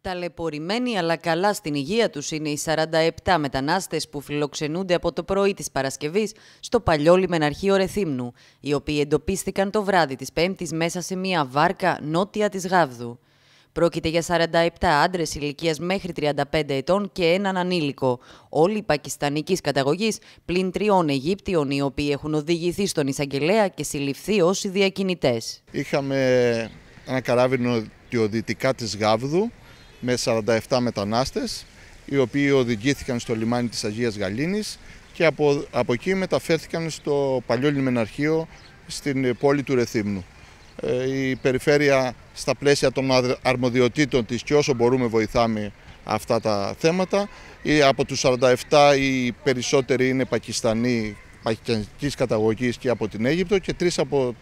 Ταλαιπωρημένοι αλλά καλά στην υγεία τους είναι οι 47 μετανάστες που φιλοξενούνται από το πρωί της Παρασκευής στο παλιό λιμεναρχείο Ρεθύμνου, οι οποίοι εντοπίστηκαν το βράδυ της Πέμπτης μέσα σε μια βάρκα νότια της Γάβδου. Πρόκειται για 47 άντρες ηλικίας μέχρι 35 ετών και έναν ανήλικο. Όλοι πακιστανικής καταγωγής, πλην τριών Αιγύπτιων, οι οποίοι έχουν οδηγηθεί στον εισαγγελέα και συλληφθεί ω οι διακινητές. Είχαμε ένα καράβινο νοτιοδυτικά της Γάβδου με 47 μετανάστες οι οποίοι οδηγήθηκαν στο λιμάνι της Αγίας Γαλήνης και από, από εκεί μεταφέρθηκαν στο παλιό λιμεναρχείο στην πόλη του Ρεθύμνου. Ε, η περιφέρεια στα πλαίσια των αρμοδιοτήτων της και όσο μπορούμε βοηθάμε αυτά τα θέματα. Ε, από τους 47 οι περισσότεροι είναι Πακιστανοί, πακιστανικής καταγωγής και από την Αίγυπτο και τρεις από,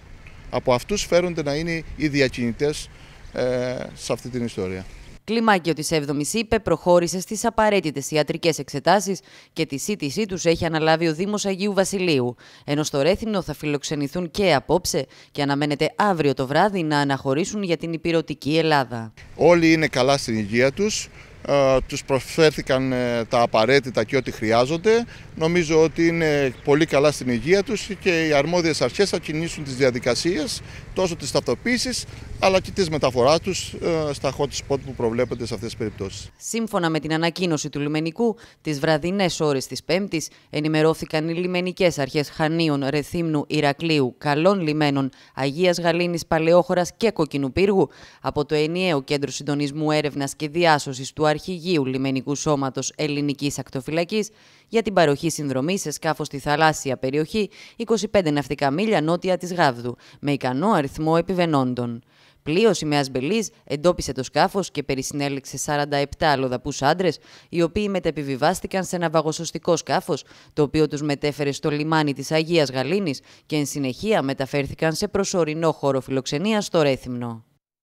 από αυτούς φέρονται να είναι οι διακινητές ε, σε αυτή την ιστορία. Κλιμάκιο της 7η είπε προχώρησε στις απαραίτητες ιατρικές εξετάσεις και τη σύντησή τους έχει αναλάβει ο Δήμος Αγίου Βασιλείου. Ενώ στο Ρέθινο θα φιλοξενηθούν και απόψε και αναμένεται αύριο το βράδυ να αναχωρήσουν για την υπηρετική Ελλάδα. Όλοι είναι καλά στην υγεία τους. Ε, τους προσφέρθηκαν ε, τα απαραίτητα και ό,τι χρειάζονται. Νομίζω ότι είναι πολύ καλά στην υγεία τους και οι αρμόδιες αρχές θα κινήσουν τις διαδικασίες τόσο τις ταυτοποίησης αλλά και τις μεταφοράς τους ε, στα hot spot που προβλέπονται σε αυτές τις περιπτώσεις. Σύμφωνα με την ανακοίνωση του λιμενικού, τις βραδινές ώρες της Πέμπτης ενημερώθηκαν οι λιμενικές αρχές Χανίων, Ρεθύμνου, Ηρακλείου, Καλών Λιμένων, Αγίας Γαλήνης, Παλαιόχωρας και Κοκκινού Πύργου από το ενιαίο κέντρο συντονισμού έρευνας και διάσωσης του Αρχηγείου Λιμενικού Σώματος Ελληνικής Ακτοφυλακής για την παροχή συνδρομή σε σκάφος στη θαλάσσια περιοχή 25 ναυτικά μίλια νότια της Γάβδου, με ικανό αριθμό επιβενόντων. Πλοίο σημαία Μπελή εντόπισε το σκάφος και περισυνέλεξε 47 αλλοδαπούς άντρες, οι οποίοι μετεπιβιβάστηκαν σε ένα βαγοσωστικό σκάφος, το οποίο τους μετέφερε στο λιμάνι της Αγίας Γαλήνης και εν συνεχεία μεταφέρθηκαν σε προσωρινό χώρο φιλοξενίας στο Ρέθυμνο.